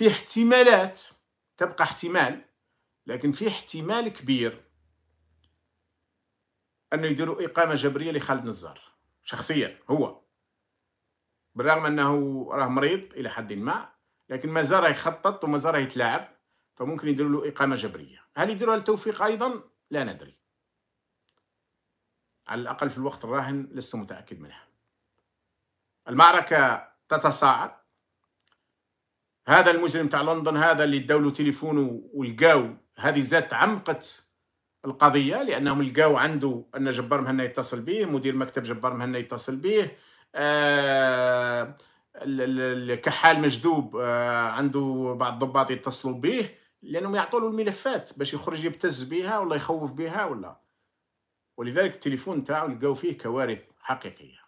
في احتمالات تبقى احتمال لكن في احتمال كبير انه يديروا اقامه جبريه لخالد نزار شخصيا هو بالرغم انه راه مريض الى حد ما لكن مازال يخطط ومازال راه يتلاعب فممكن يديروا له اقامه جبريه هل يديروها التوفيق ايضا لا ندري على الاقل في الوقت الراهن لست متاكد منها المعركه تتصاعد هذا المجرم تاع لندن هذا اللي داو له تليفونه ولقاو هذه زادت عمقت القضيه لانهم لقاو عنده ان جبار مهنا يتصل به مدير مكتب جبار مهنا يتصل به آه الكحال مجذوب آه عنده بعض الضباط يتصلوا به لانهم يعطوا له الملفات باش يخرج يبتز بها ولا يخوف بها ولا ولذلك التليفون تاعو لقاو فيه كوارث حقيقيه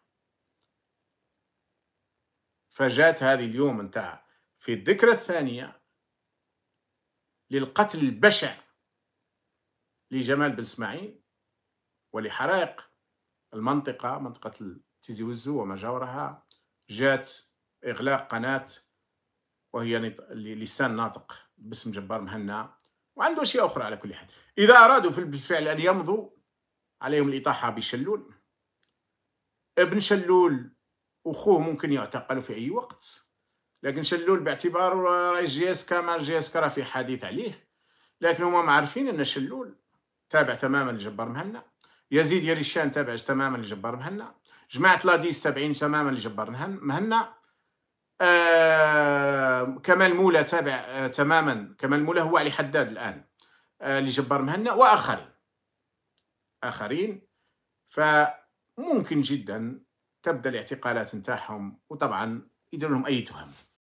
فجات هذه اليوم نتاع في الذكرى الثانية للقتل البشع لجمال بن اسماعيل ولحرائق المنطقة منطقة تيزي وزو وما جاورها جات إغلاق قناة وهي لسان ناطق باسم جبار مهنا وعنده أشياء أخرى على كل حال إذا أرادوا في بالفعل أن يمضوا عليهم الإطاحة بشلول ابن شلول أخوه ممكن يعتقل في أي وقت لكن شلول باعتباره رئيس جي اس كا جي اس راه في حديث عليه لكن هما معرفين ان شلول تابع تماما لجبار مهنا يزيد يريشان تابع تماما لجبار مهنا جماعه لاديس تابعين تماما لجبار مهنا آه كمال مولا تابع آه تماما كمال مولا هو علي حداد الان آه لجبار مهنا واخرين اخرين فممكن جدا تبدا الاعتقالات نتاعهم وطبعا يدير لهم اي تهم